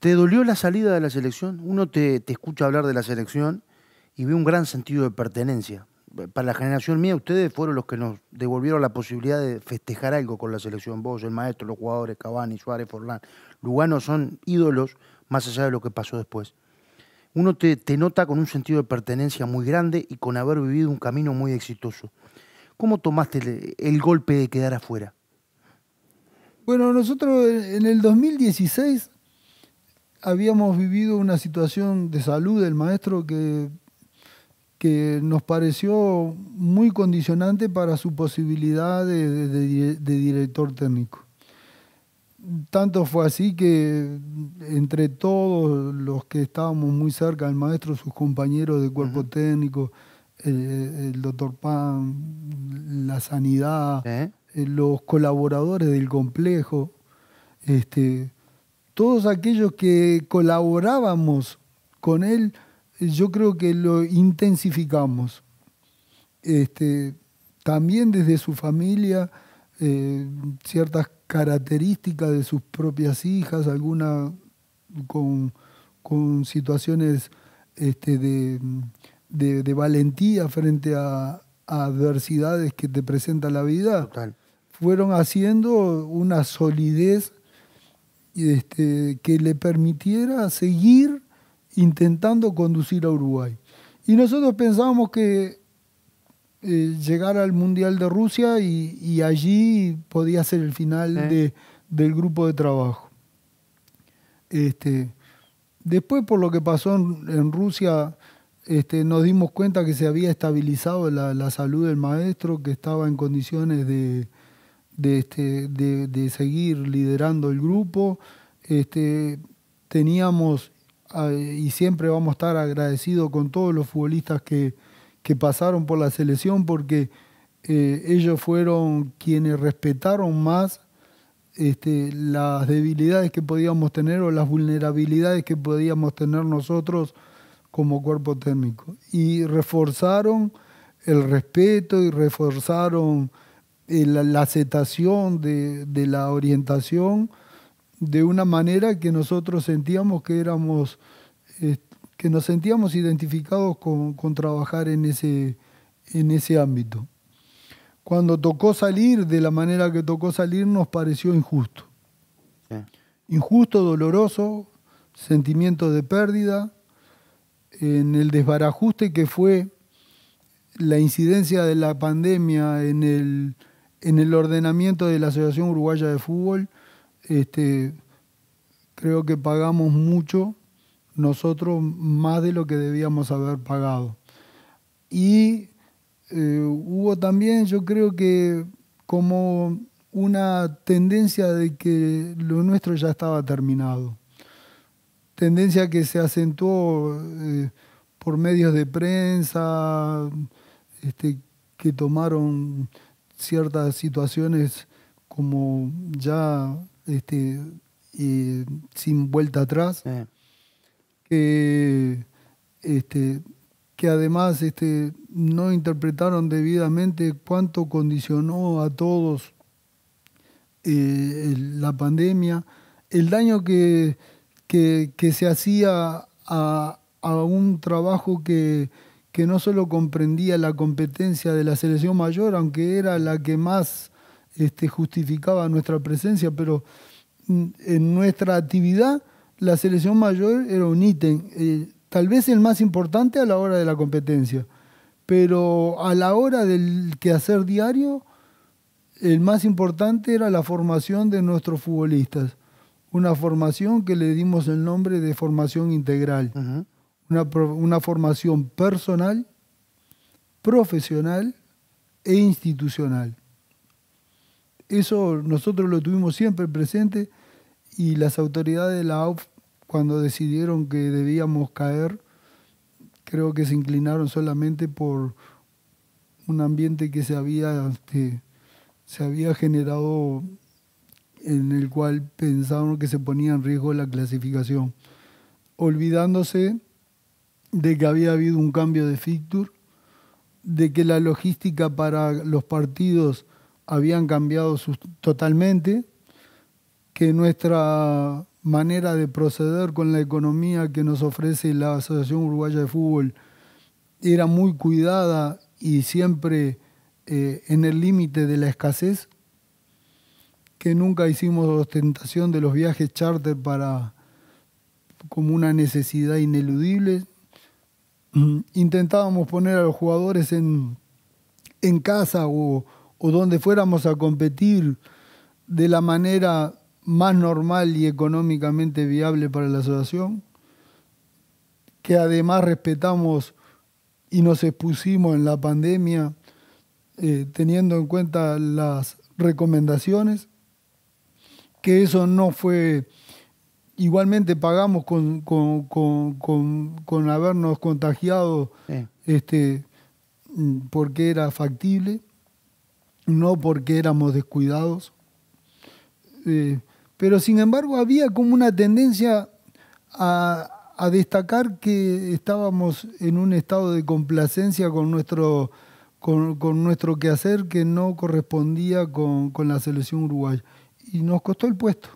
¿Te dolió la salida de la selección? Uno te, escucha hablar de la selección y ve un gran sentido de pertenencia. Para la generación mía, ustedes fueron los que nos devolvieron la posibilidad de festejar algo con la selección. Vos, el maestro, los jugadores, Cavani, Suárez, Forlán. Lugano son ídolos más allá de lo que pasó después. Uno te, nota con un sentido de pertenencia muy grande y con haber vivido un camino muy exitoso. ¿Cómo tomaste el, el golpe de quedar afuera? Bueno, nosotros en el 2016 habíamos vivido una situación de salud del maestro que, que nos pareció muy condicionante para su posibilidad de, director técnico. Tanto fue así que entre todos los que estábamos muy cerca del maestro, sus compañeros de cuerpo técnico, el, doctor Pan, la sanidad, eh, los colaboradores del complejo, este, todos aquellos que colaborábamos con él, yo creo que lo intensificamos. Este, también desde su familia, eh, ciertas características de sus propias hijas, algunas con, situaciones este, de, valentía frente a, adversidades que te presenta la vida, fueron haciendo una solidez este, que le permitiera seguir intentando conducir a Uruguay. Y nosotros pensábamos que llegara eh, llegar al Mundial de Rusia y, allí podía ser el final de, del grupo de trabajo. Este, después, por lo que pasó en, Rusia, este, nos dimos cuenta que se había estabilizado la, salud del maestro, que estaba en condiciones de, de, este, de, seguir liderando el grupo. Este, teníamos ah, y siempre vamos a estar agradecidos con todos los futbolistas que, que pasaron por la selección porque eh, ellos fueron quienes respetaron más este, las debilidades que podíamos tener o las vulnerabilidades que podíamos tener nosotros como cuerpo técnico. Y reforzaron el respeto y reforzaron eh, la, aceptación de, la orientación de una manera que nosotros sentíamos que éramos, eh, que nos sentíamos identificados con, trabajar en ese, en ese ámbito. Cuando tocó salir de la manera que tocó salir nos pareció injusto. Injusto, doloroso, sentimiento de pérdida, en el desbarajuste que fue la incidencia de la pandemia en el en el ordenamiento de la Asociación Uruguaya de Fútbol, este, creo que pagamos mucho nosotros más de lo que debíamos haber pagado. Y eh, hubo también, yo creo que como una tendencia de que lo nuestro ya estaba terminado. Tendencia que se acentuó eh, por medios de prensa, este, que tomaron ciertas situaciones como ya este, eh, sin vuelta atrás. este, que además este, no interpretaron debidamente cuánto condicionó a todos eh, la pandemia, el daño que, se hacía a un trabajo que, que no solo comprendía la competencia de la selección mayor, aunque era la que más este, justificaba nuestra presencia, pero mm, en nuestra actividad la selección mayor era un ítem, eh, tal vez el más importante a la hora de la competencia, pero a la hora del quehacer diario, el más importante era la formación de nuestros futbolistas, una formación que le dimos el nombre de formación integral una, formación personal, profesional e institucional. Eso nosotros lo tuvimos siempre presente y las autoridades de la AUF, cuando decidieron que debíamos caer, creo que se inclinaron solamente por un ambiente que se había, que este, se había generado en el cual pensaron que se ponía en riesgo la clasificación, olvidándose de que había habido un cambio de fixture, de que la logística para los partidos habían cambiado totalmente, que nuestra manera de proceder con la economía que nos ofrece la Asociación Uruguaya de Fútbol era muy cuidada y siempre eh, en el límite de la escasez, que nunca hicimos ostentación de los viajes charter para como una necesidad ineludible, Mm, intentábamos poner a los jugadores en, casa o, donde fuéramos a competir de la manera más normal y económicamente viable para la asociación, que además respetamos y nos expusimos en la pandemia eh, teniendo en cuenta las recomendaciones, que eso no fue igualmente pagamos con, habernos contagiado este, mm, porque era factible, no porque éramos descuidados. Eh, pero sin embargo había como una tendencia a, destacar que estábamos en un estado de complacencia con nuestro, con, nuestro quehacer que no correspondía con, con la selección uruguaya. Y nos costó el puesto.